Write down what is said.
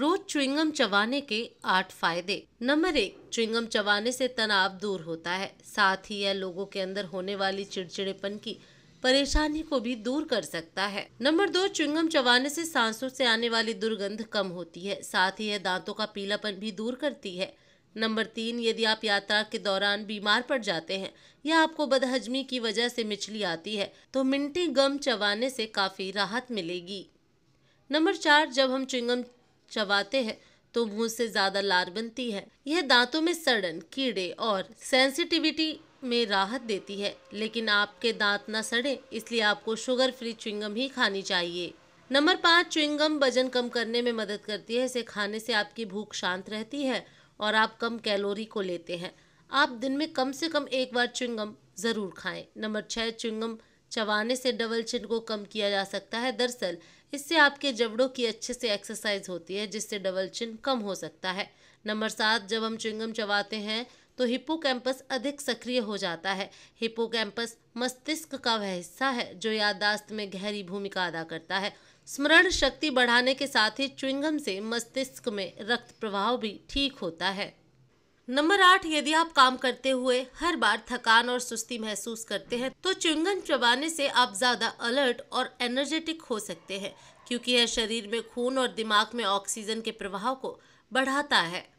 रोज चुंगम चबाने के आठ फायदे नंबर एक चुंगम चबाने से तनाव दूर होता है साथ ही यह लोगों के अंदर होने वाली चिड़चिड़ेपन की परेशानी को भी दूर कर सकता है नंबर दो चुंगम चबाने से सांसों से आने वाली दुर्गंध कम होती है साथ ही यह दांतों का पीलापन भी दूर करती है नंबर तीन यदि आप यात्रा के दौरान बीमार पड़ जाते हैं या आपको बदहजमी की वजह से मिचली आती है तो मिंटी गम चबाने से काफ़ी राहत मिलेगी नंबर चार जब हम चुंगम चबाते हैं तो मुंह से ज़्यादा लार बनती है यह दांतों में सड़न कीड़े और सेंसिटिविटी में राहत देती है लेकिन आपके दांत ना सड़े इसलिए आपको शुगर फ्री चुंगम ही खानी चाहिए नंबर पाँच चुंगम वजन कम करने में मदद करती है इसे खाने से आपकी भूख शांत रहती है और आप कम कैलोरी को लेते हैं आप दिन में कम से कम एक बार चुंगम ज़रूर खाएं नंबर छः चुंगम चबाने से डबल चिन को कम किया जा सकता है दरअसल इससे आपके जबड़ों की अच्छे से एक्सरसाइज होती है जिससे डबल चिन कम हो सकता है नंबर सात जब हम चुंगम चबाते हैं तो हिप्पो अधिक सक्रिय हो जाता है हिप्पो मस्तिष्क का वह हिस्सा है जो याददाश्त में गहरी भूमिका अदा करता है स्मरण शक्ति बढ़ाने के साथ ही चुंगम से मस्तिष्क में रक्त प्रवाह भी ठीक होता है नंबर आठ यदि आप काम करते हुए हर बार थकान और सुस्ती महसूस करते हैं तो चुंगन चबाने से आप ज़्यादा अलर्ट और एनर्जेटिक हो सकते हैं क्योंकि यह शरीर में खून और दिमाग में ऑक्सीजन के प्रवाह को बढ़ाता है